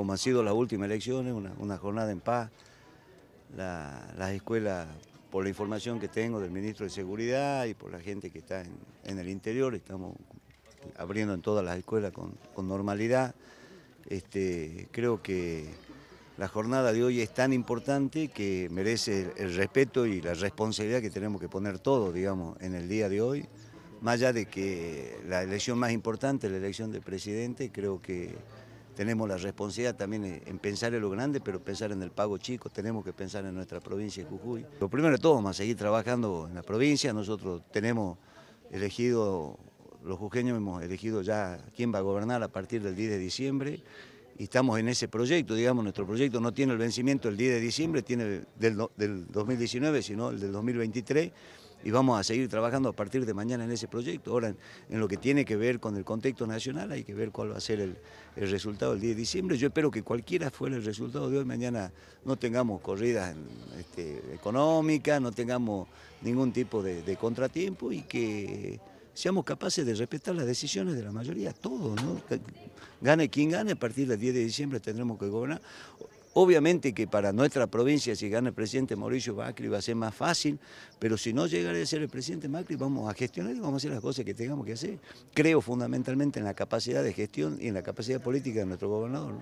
como han sido las últimas elecciones, una, una jornada en paz. las escuelas, por la información que tengo del ministro de Seguridad y por la gente que está en, el interior, estamos abriendo en todas las escuelas con, normalidad. Este, creo que la jornada de hoy es tan importante que merece el, respeto y la responsabilidad que tenemos que poner todos, digamos, en el día de hoy. Más allá de que la elección más importante, la elección del presidente, creo que tenemos la responsabilidad también en pensar en lo grande, pero pensar en el pago chico, tenemos que pensar en nuestra provincia de Jujuy. Lo primero de todo, vamos a seguir trabajando en la provincia, nosotros tenemos elegido, los jujeños hemos elegido ya quién va a gobernar a partir del 10 de diciembre, y estamos en ese proyecto, digamos, nuestro proyecto no tiene el vencimiento el 10 de diciembre, tiene del, del 2019, sino el del 2023, y vamos a seguir trabajando a partir de mañana en ese proyecto. Ahora, en, lo que tiene que ver con el contexto nacional, hay que ver cuál va a ser el, resultado el 10 de diciembre. Yo espero que cualquiera fuera el resultado de hoy, mañana no tengamos corridas este, económicas, no tengamos ningún tipo de, contratiempo y que seamos capaces de respetar las decisiones de la mayoría, todos, ¿no? Gane quien gane, a partir del 10 de diciembre tendremos que gobernar. Obviamente que para nuestra provincia, si gana el presidente Mauricio Macri, va a ser más fácil, pero si no llega a ser el presidente Macri, vamos a gestionar y vamos a hacer las cosas que tengamos que hacer. Creo fundamentalmente en la capacidad de gestión y en la capacidad política de nuestro gobernador.